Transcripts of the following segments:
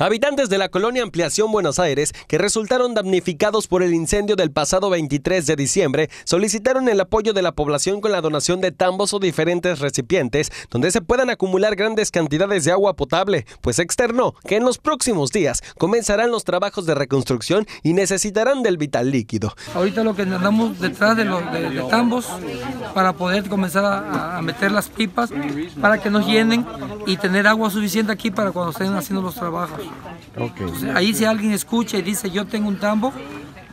Habitantes de la colonia Ampliación Buenos Aires, que resultaron damnificados por el incendio del pasado 23 de diciembre, solicitaron el apoyo de la población con la donación de tambos o diferentes recipientes donde se puedan acumular grandes cantidades de agua potable, pues externó que en los próximos días comenzarán los trabajos de reconstrucción y necesitarán del vital líquido. Ahorita lo que andamos detrás de los tambos para poder comenzar a meter las pipas para que nos llenen y tener agua suficiente aquí para cuando estén haciendo los trabajos ahí si alguien escucha y dice yo tengo un tambo,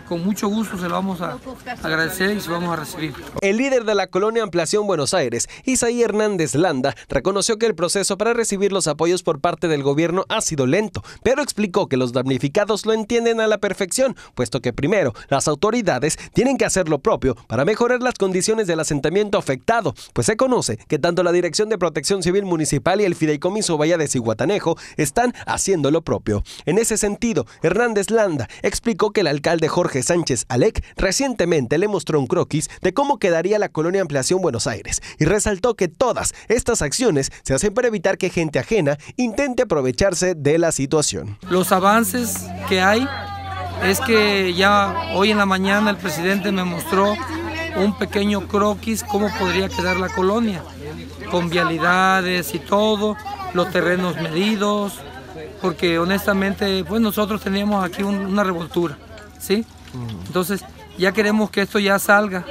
con mucho gusto se lo vamos a agradecer y se lo vamos a recibir. El líder de la colonia Ampliación Buenos Aires, Isaí Hernández Landa, reconoció que el proceso para recibir los apoyos por parte del gobierno ha sido lento, pero explicó que los damnificados lo entienden a la perfección, puesto que primero las autoridades tienen que hacer lo propio para mejorar las condiciones del asentamiento afectado, pues se conoce que tanto la Dirección de Protección Civil Municipal y el Fideicomiso Valle y Guatanejo están haciendo lo propio. En ese sentido, Hernández Landa explicó que el alcalde Jorge Sánchez Alec recientemente le mostró un croquis de cómo quedaría la colonia Ampliación Buenos Aires y resaltó que todas estas acciones se hacen para evitar que gente ajena intente aprovecharse de la situación. Los avances que hay es que ya hoy en la mañana el presidente me mostró un pequeño croquis cómo podría quedar la colonia, con vialidades y todo, los terrenos medidos, porque honestamente pues nosotros teníamos aquí una revoltura, ¿sí? Entonces, ya queremos que esto ya salga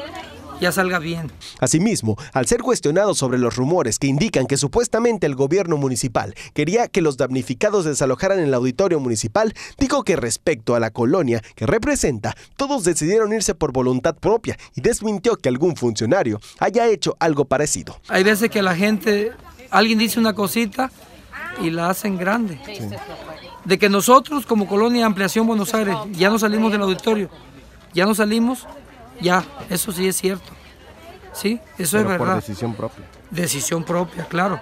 ya salga bien. Asimismo, al ser cuestionado sobre los rumores que indican que supuestamente el gobierno municipal quería que los damnificados desalojaran el auditorio municipal, dijo que respecto a la colonia que representa, todos decidieron irse por voluntad propia y desmintió que algún funcionario haya hecho algo parecido. Hay veces que la gente, alguien dice una cosita y la hacen grande. De que nosotros como colonia Ampliación Buenos Aires ya no salimos del auditorio, ya no salimos, ya, eso sí es cierto. Sí, eso es verdad. Por decisión propia. Decisión propia, claro.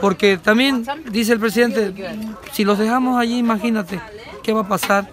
Porque también dice el presidente, si los dejamos allí, imagínate qué va a pasar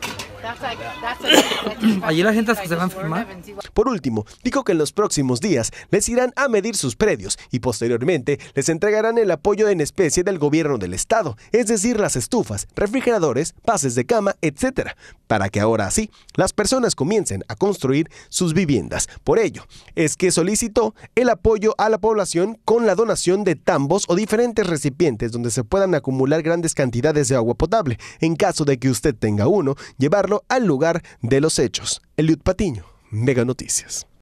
la gente se va a Por último, dijo que en los próximos días les irán a medir sus predios y posteriormente les entregarán el apoyo en especie del gobierno del estado, es decir, las estufas, refrigeradores, pases de cama, etcétera, para que ahora sí las personas comiencen a construir sus viviendas. Por ello, es que solicitó el apoyo a la población con la donación de tambos o diferentes recipientes donde se puedan acumular grandes cantidades de agua potable. En caso de que usted tenga uno, llevarlo al lugar de los hechos. Eliud Patiño, Mega Noticias.